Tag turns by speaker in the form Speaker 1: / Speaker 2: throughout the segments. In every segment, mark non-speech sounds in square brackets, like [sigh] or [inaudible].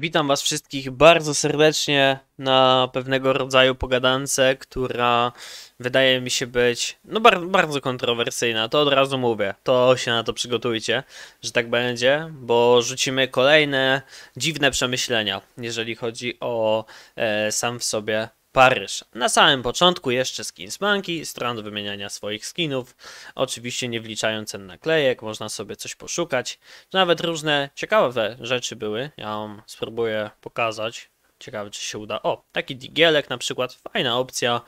Speaker 1: Witam Was wszystkich bardzo serdecznie na pewnego rodzaju pogadance, która wydaje mi się być no bardzo, bardzo kontrowersyjna. To od razu mówię, to się na to przygotujcie, że tak będzie, bo rzucimy kolejne dziwne przemyślenia, jeżeli chodzi o e, sam w sobie Paryż. Na samym początku jeszcze skins Monkey, stron wymieniania swoich skinów. Oczywiście nie wliczając cen naklejek, można sobie coś poszukać. Nawet różne ciekawe rzeczy były. Ja wam spróbuję pokazać. Ciekawe, czy się uda. O, taki digielek na przykład, fajna opcja.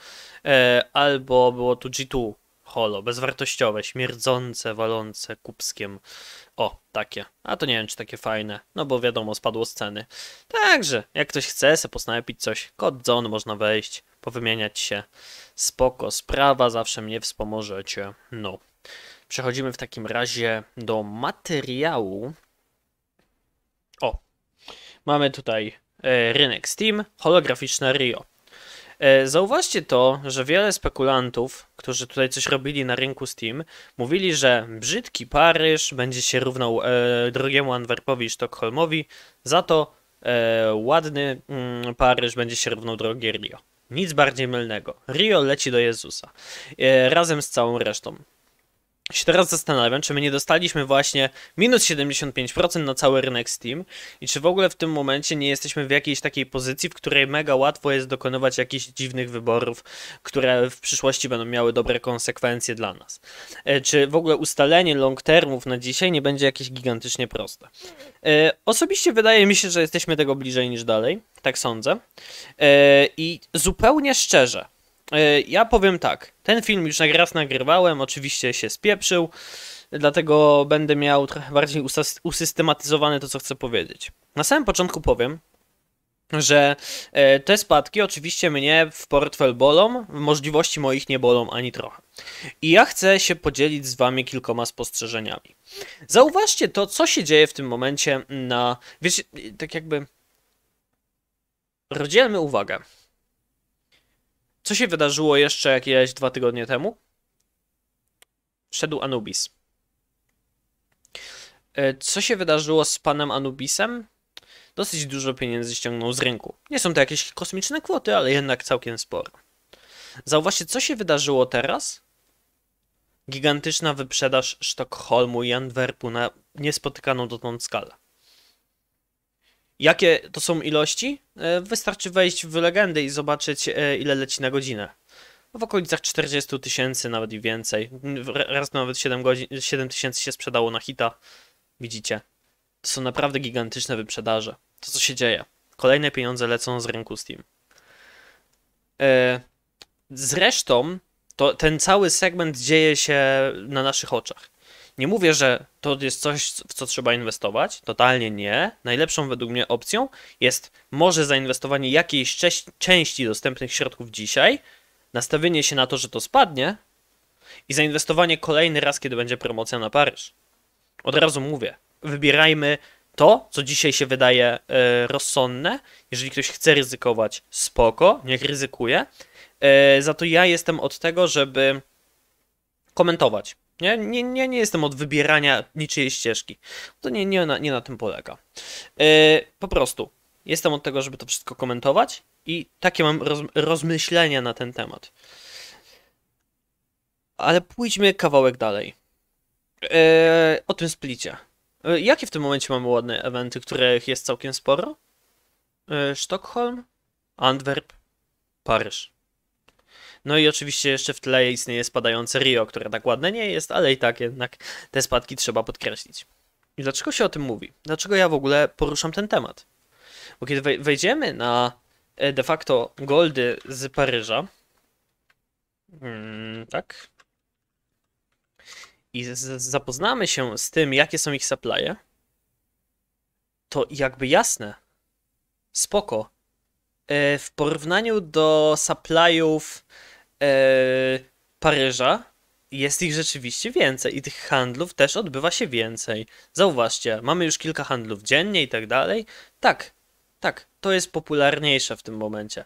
Speaker 1: E, albo było tu G2, holo, bezwartościowe, śmierdzące, walące kubskiem. O, takie. A to nie wiem, czy takie fajne, no bo wiadomo, spadło z Także, jak ktoś chce se posnajpić coś, kod zone można wejść, powymieniać się. Spoko, sprawa, zawsze mnie wspomożecie. No. Przechodzimy w takim razie do materiału. O, mamy tutaj e, rynek Steam, holograficzne Rio. E, zauważcie to, że wiele spekulantów, którzy tutaj coś robili na rynku Steam, mówili, że brzydki Paryż będzie się równał e, drugiemu Antwerpowi i Sztokholmowi, za to e, ładny mm, Paryż będzie się równał drogie Rio. Nic bardziej mylnego. Rio leci do Jezusa e, razem z całą resztą się teraz zastanawiam, czy my nie dostaliśmy właśnie minus 75% na cały rynek Steam i czy w ogóle w tym momencie nie jesteśmy w jakiejś takiej pozycji, w której mega łatwo jest dokonywać jakichś dziwnych wyborów, które w przyszłości będą miały dobre konsekwencje dla nas. E, czy w ogóle ustalenie long termów na dzisiaj nie będzie jakieś gigantycznie proste. E, osobiście wydaje mi się, że jesteśmy tego bliżej niż dalej, tak sądzę. E, I zupełnie szczerze, E, ja powiem tak. Ten film już raz nagrywałem, oczywiście się spieprzył, dlatego będę miał trochę bardziej usystematyzowane to, co chcę powiedzieć. Na samym początku powiem, że e, te spadki oczywiście mnie w portfel bolą, możliwości moich nie bolą ani trochę. I ja chcę się podzielić z wami kilkoma spostrzeżeniami. Zauważcie to, co się dzieje w tym momencie na... Wiecie, tak jakby... Rozdzielmy uwagę. Co się wydarzyło jeszcze jakieś dwa tygodnie temu? Wszedł Anubis. E, co się wydarzyło z panem Anubisem? Dosyć dużo pieniędzy ściągnął z rynku. Nie są to jakieś kosmiczne kwoty, ale jednak całkiem sporo. Zauważcie, co się wydarzyło teraz? Gigantyczna wyprzedaż Sztokholmu i Antwerpu na niespotykaną dotąd skalę. Jakie to są ilości? E, wystarczy wejść w legendy i zobaczyć, e, ile leci na godzinę. No, w okolicach 40 tysięcy, nawet i więcej. Raz nawet 7, tysięcy się sprzedało na hita. Widzicie. To są naprawdę gigantyczne wyprzedaże. To, co się dzieje. Kolejne pieniądze lecą z rynku Steam. E, zresztą, to, ten cały segment dzieje się na naszych oczach. Nie mówię, że to jest coś, w co trzeba inwestować. Totalnie nie. Najlepszą według mnie opcją jest może zainwestowanie jakiejś części dostępnych środków dzisiaj, nastawienie się na to, że to spadnie i zainwestowanie kolejny raz, kiedy będzie promocja na Paryż. Od razu mówię, wybierajmy to, co dzisiaj się wydaje e, rozsądne. Jeżeli ktoś chce ryzykować, spoko, niech ryzykuje. E, za to ja jestem od tego, żeby komentować nie, nie, nie, nie jestem od wybierania niczyjej ścieżki. To nie, nie, na, nie na tym polega. Yy, po prostu jestem od tego, żeby to wszystko komentować i takie mam roz, rozmyślenia na ten temat. Ale pójdźmy kawałek dalej. Yy, o tym splicie. Yy, jakie w tym momencie mamy ładne eventy, których jest całkiem sporo? Sztokholm, Antwerp, Paryż. No i oczywiście jeszcze w tle istnieje spadające Rio, które tak ładne nie jest, ale i tak jednak te spadki trzeba podkreślić. I dlaczego się o tym mówi? Dlaczego ja w ogóle poruszam ten temat? Bo kiedy wejdziemy na e, de facto goldy z Paryża, mm, tak, i zapoznamy się z tym, jakie są ich supply'e, to jakby jasne, spoko. E, w porównaniu do supply'ów E, Paryża jest ich rzeczywiście więcej i tych handlów też odbywa się więcej. Zauważcie, mamy już kilka handlów dziennie i tak dalej. Tak, tak, to jest popularniejsze w tym momencie.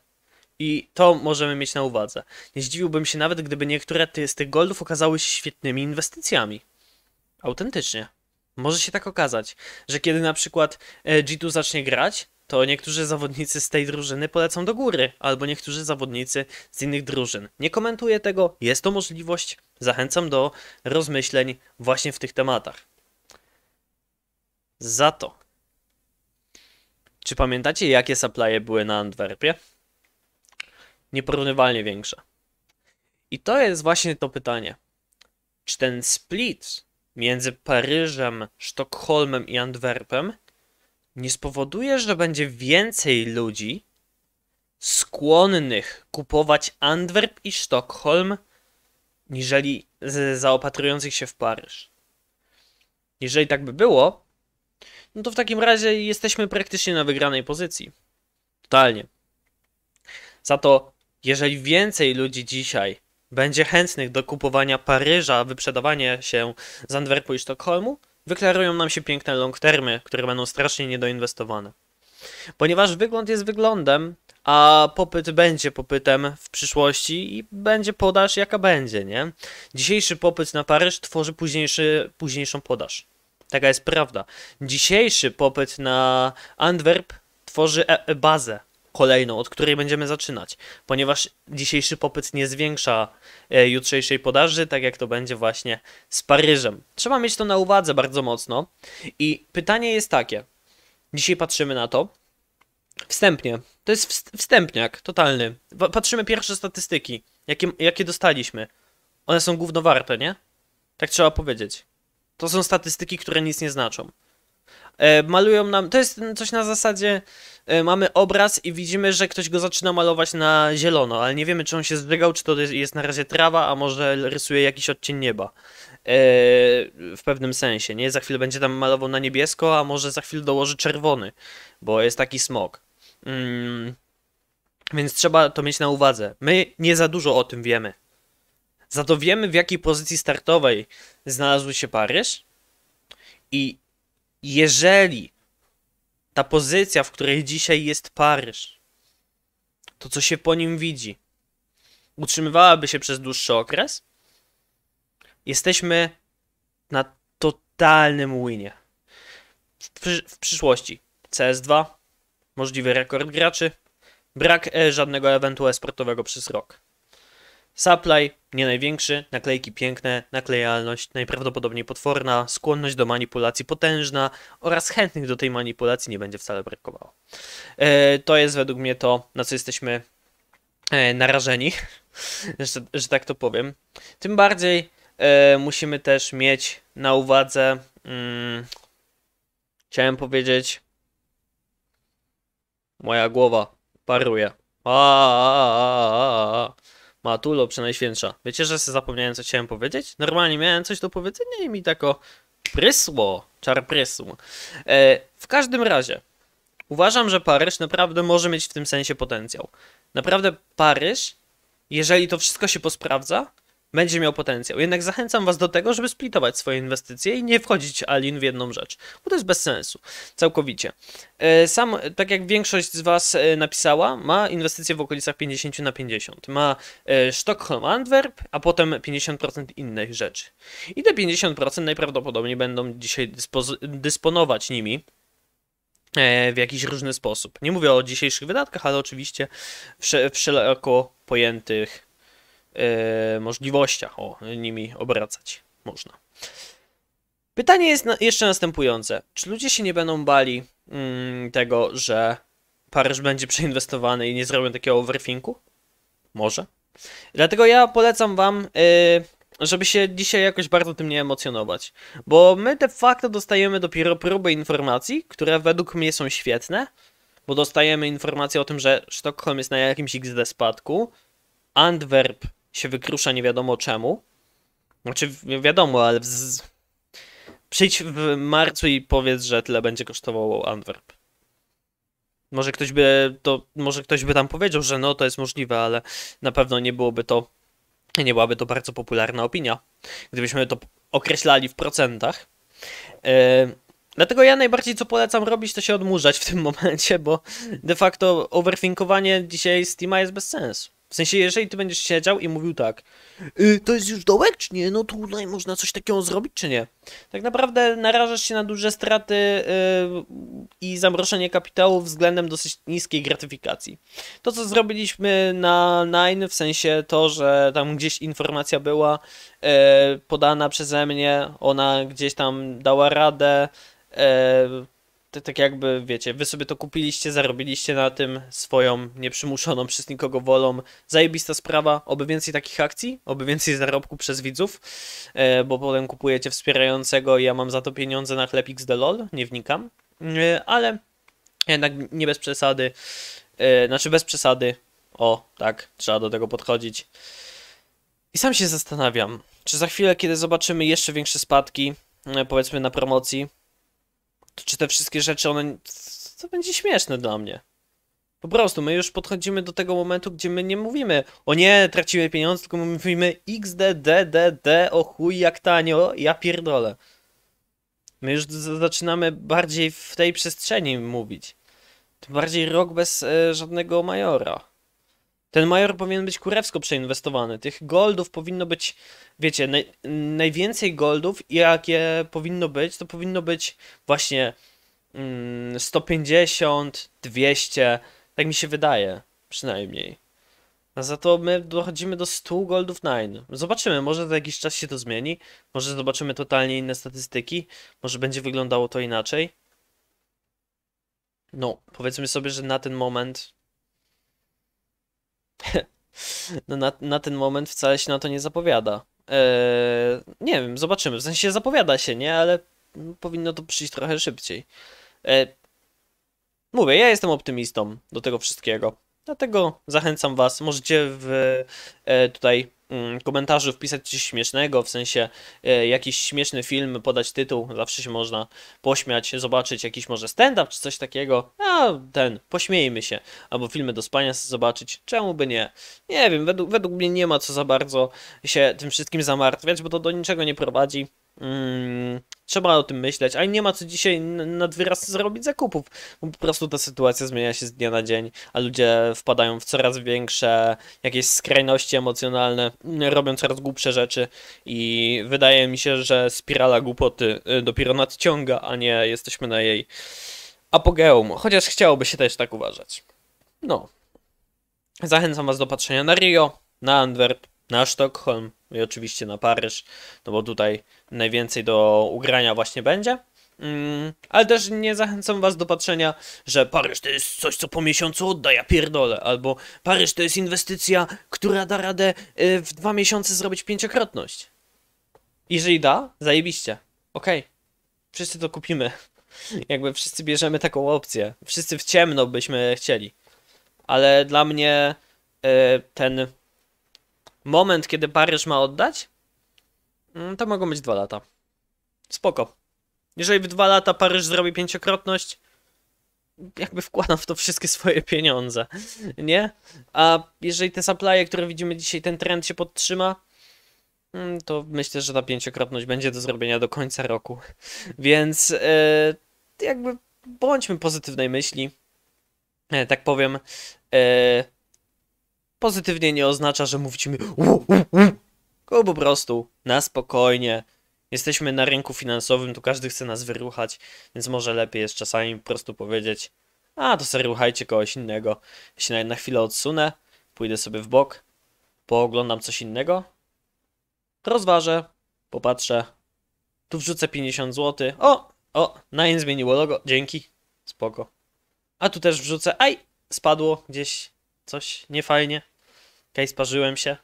Speaker 1: I to możemy mieć na uwadze. Nie zdziwiłbym się nawet, gdyby niektóre z tych goldów okazały się świetnymi inwestycjami. Autentycznie. Może się tak okazać, że kiedy na przykład e, G2 zacznie grać, to niektórzy zawodnicy z tej drużyny polecą do góry, albo niektórzy zawodnicy z innych drużyn. Nie komentuję tego, jest to możliwość, zachęcam do rozmyśleń właśnie w tych tematach. Za to. Czy pamiętacie, jakie supply'e były na Antwerpie? Nieporównywalnie większe. I to jest właśnie to pytanie. Czy ten split między Paryżem, Sztokholmem i Antwerpem nie spowoduje, że będzie więcej ludzi skłonnych kupować Antwerp i Sztokholm, niżeli zaopatrujących się w Paryż. Jeżeli tak by było, no to w takim razie jesteśmy praktycznie na wygranej pozycji. Totalnie. Za to, jeżeli więcej ludzi dzisiaj będzie chętnych do kupowania Paryża, wyprzedawania się z Antwerpu i Sztokholmu, Wyklarują nam się piękne long termy, które będą strasznie niedoinwestowane. Ponieważ wygląd jest wyglądem, a popyt będzie popytem w przyszłości i będzie podaż jaka będzie, nie? Dzisiejszy popyt na Paryż tworzy późniejszy, późniejszą podaż. Taka jest prawda. Dzisiejszy popyt na Antwerp tworzy e e bazę, kolejną, od której będziemy zaczynać, ponieważ dzisiejszy popyt nie zwiększa e, jutrzejszej podaży, tak jak to będzie właśnie z Paryżem. Trzeba mieć to na uwadze bardzo mocno. I pytanie jest takie: dzisiaj patrzymy na to wstępnie. To jest wstępniak totalny. Patrzymy pierwsze statystyki, jakie, jakie dostaliśmy. One są głównowarte, nie? Tak trzeba powiedzieć. To są statystyki, które nic nie znaczą. E, malują nam, to jest coś na zasadzie, e, mamy obraz i widzimy, że ktoś go zaczyna malować na zielono, ale nie wiemy, czy on się zdrygał, czy to jest na razie trawa, a może rysuje jakiś odcień nieba. E, w pewnym sensie, nie? Za chwilę będzie tam malował na niebiesko, a może za chwilę dołoży czerwony, bo jest taki smog. Mm, więc trzeba to mieć na uwadze. My nie za dużo o tym wiemy. Za to wiemy, w jakiej pozycji startowej znalazł się Paryż i jeżeli ta pozycja, w której dzisiaj jest Paryż, to co się po nim widzi, utrzymywałaby się przez dłuższy okres, jesteśmy na totalnym winie. W, w przyszłości CS2, możliwy rekord graczy, brak e, żadnego ewentu e sportowego przez rok. Supply nie największy, naklejki piękne, naklejalność najprawdopodobniej potworna, skłonność do manipulacji potężna oraz chętnych do tej manipulacji nie będzie wcale brakowało. E, to jest według mnie to, na co jesteśmy e, narażeni, [laughs] że, że tak to powiem. Tym bardziej e, musimy też mieć na uwadze, hmm, chciałem powiedzieć, moja głowa paruje. A, a, a, a, a ma tu Wiecie, że sobie zapomniałem, co chciałem powiedzieć? Normalnie miałem coś do powiedzenia i mi tako prysło, czar prysł. E, w każdym razie, uważam, że Paryż naprawdę może mieć w tym sensie potencjał. Naprawdę Paryż, jeżeli to wszystko się posprawdza, będzie miał potencjał. Jednak zachęcam Was do tego, żeby splitować swoje inwestycje i nie wchodzić alin w jedną rzecz, bo to jest bez sensu całkowicie. E, sam, tak jak większość z Was e, napisała, ma inwestycje w okolicach 50 na 50. Ma e, Sztokholm, Antwerp, a potem 50% innych rzeczy. I te 50% najprawdopodobniej będą dzisiaj dysponować nimi w jakiś różny sposób. Nie mówię o dzisiejszych wydatkach, ale oczywiście wszelako pojętych E, możliwościach, o, nimi obracać można. Pytanie jest na, jeszcze następujące. Czy ludzie się nie będą bali mm, tego, że Paryż będzie przeinwestowany i nie zrobią takiego overthinku? Może. Dlatego ja polecam wam, y, żeby się dzisiaj jakoś bardzo tym nie emocjonować. Bo my de facto dostajemy dopiero próby informacji, które według mnie są świetne. Bo dostajemy informacje o tym, że Sztokholm jest na jakimś XD spadku, Antwerp się wykrusza nie wiadomo czemu. Znaczy, wiadomo, ale z... przyjdź w marcu i powiedz, że tyle będzie kosztowało Antwerp. Może ktoś by to, może ktoś by tam powiedział, że no to jest możliwe, ale na pewno nie byłoby to, nie byłaby to bardzo popularna opinia, gdybyśmy to określali w procentach. Yy, dlatego ja najbardziej co polecam robić, to się odmurzać w tym [laughs] momencie, bo de facto overthinkowanie dzisiaj Steama jest bez sensu. W sensie, jeżeli ty będziesz siedział i mówił tak, y, to jest już dołek, czy nie? No tutaj można coś takiego zrobić, czy nie? Tak naprawdę narażasz się na duże straty y, i zamrożenie kapitału względem dosyć niskiej gratyfikacji. To, co zrobiliśmy na Nine, w sensie to, że tam gdzieś informacja była y, podana przeze mnie, ona gdzieś tam dała radę, y, tak jakby, wiecie, wy sobie to kupiliście, zarobiliście na tym swoją nieprzymuszoną [laughs] przez nikogo wolą. Zajebista sprawa, oby więcej takich akcji, oby więcej zarobku przez widzów, e, bo potem kupujecie wspierającego i ja mam za to pieniądze na chleb lol nie wnikam, e, ale jednak nie bez przesady, e, znaczy bez przesady, o tak, trzeba do tego podchodzić. I sam się zastanawiam, czy za chwilę, kiedy zobaczymy jeszcze większe spadki, powiedzmy na promocji, czy te wszystkie rzeczy, one. To będzie śmieszne dla mnie. Po prostu my już podchodzimy do tego momentu, gdzie my nie mówimy o nie, tracimy pieniądze, tylko mówimy xdddd, o chuj jak tanio, ja pierdolę. My już zaczynamy bardziej w tej przestrzeni mówić. To bardziej rok bez y, żadnego majora. Ten major powinien być kurewsko przeinwestowany. Tych goldów powinno być, wiecie, naj, najwięcej goldów, jakie powinno być, to powinno być właśnie mm, 150, 200, tak mi się wydaje, przynajmniej. A za to my dochodzimy do 100 goldów nine. Zobaczymy, może za jakiś czas się to zmieni, może zobaczymy totalnie inne statystyki, może będzie wyglądało to inaczej. No, powiedzmy sobie, że na ten moment [laughs] no na, na ten moment wcale się na to nie zapowiada. Eee, nie wiem, zobaczymy. W sensie zapowiada się, nie? Ale powinno to przyjść trochę szybciej. Eee, mówię, ja jestem optymistą do tego wszystkiego. Dlatego zachęcam Was, możecie w e, tutaj mm, komentarzu wpisać coś śmiesznego, w sensie e, jakiś śmieszny film, podać tytuł, zawsze się można pośmiać, zobaczyć jakiś może stand-up czy coś takiego, a ten, pośmiejmy się, albo filmy do spania zobaczyć, czemu by nie? Nie wiem, według, według mnie nie ma co za bardzo się tym wszystkim zamartwiać, bo to do niczego nie prowadzi. Mm, Trzeba o tym myśleć, a nie ma co dzisiaj nad wyraz zrobić zakupów, bo po prostu ta sytuacja zmienia się z dnia na dzień, a ludzie wpadają w coraz większe jakieś skrajności emocjonalne, robią coraz głupsze rzeczy i wydaje mi się, że spirala głupoty y, dopiero nadciąga, a nie jesteśmy na jej apogeum, chociaż chciałoby się też tak uważać. No. Zachęcam Was do patrzenia na Rio, na Antwerp, na Sztokholm i oczywiście na Paryż, no bo tutaj najwięcej do ugrania właśnie będzie. Mm, ale też nie zachęcam was do patrzenia, że Paryż to jest coś, co po miesiącu odda, ja pierdolę. Albo Paryż to jest inwestycja, która da radę y, w dwa miesiące zrobić pięciokrotność. Jeżeli da, zajebiście. Okej. Okay. Wszyscy to kupimy. [laughs] Jakby wszyscy bierzemy taką opcję. Wszyscy w ciemno byśmy chcieli. Ale dla mnie y, ten moment, kiedy Paryż ma oddać, mm, to mogą być dwa lata. Spoko. Jeżeli w dwa lata Paryż zrobi pięciokrotność, jakby wkładam w to wszystkie swoje pieniądze, nie? A jeżeli te supply, które widzimy dzisiaj, ten trend się podtrzyma, mm, to myślę, że ta pięciokrotność będzie do zrobienia do końca roku. Więc e, jakby bądźmy pozytywnej myśli, e, tak powiem. E, pozytywnie nie oznacza, że mówimy, mi tylko po prostu na spokojnie. Jesteśmy na rynku finansowym, tu każdy chce nas wyruchać, więc może lepiej jest czasami po prostu powiedzieć a to sobie ruchajcie kogoś innego. Ja się na, na chwilę odsunę, pójdę sobie w bok, pooglądam coś innego, rozważę, popatrzę, tu wrzucę 50 zł. O, o, Nine zmieniło logo, dzięki, spoko. A tu też wrzucę, aj, spadło gdzieś coś niefajnie. Okej, sparzyłem się.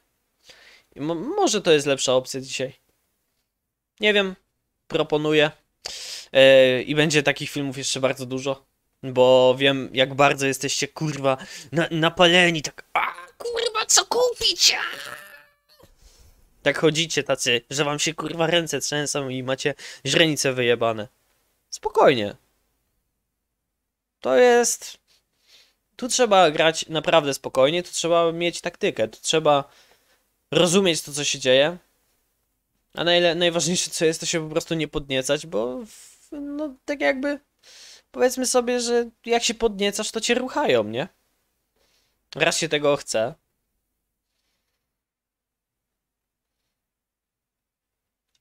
Speaker 1: może to jest lepsza opcja dzisiaj. Nie wiem, proponuję. Yy, I będzie takich filmów jeszcze bardzo dużo. Bo wiem, jak bardzo jesteście, kurwa, na napaleni, tak, a kurwa, co kupić? Tak chodzicie tacy, że wam się kurwa ręce trzęsą i macie źrenice wyjebane. Spokojnie. To jest tu trzeba grać naprawdę spokojnie, tu trzeba mieć taktykę, tu trzeba rozumieć to, co się dzieje. A najle- najważniejsze, co jest, to się po prostu nie podniecać, bo w, no tak jakby powiedzmy sobie, że jak się podniecasz, to cię ruchają, nie? Raz się tego chce.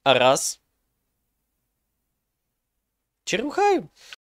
Speaker 1: A raz cię ruchają.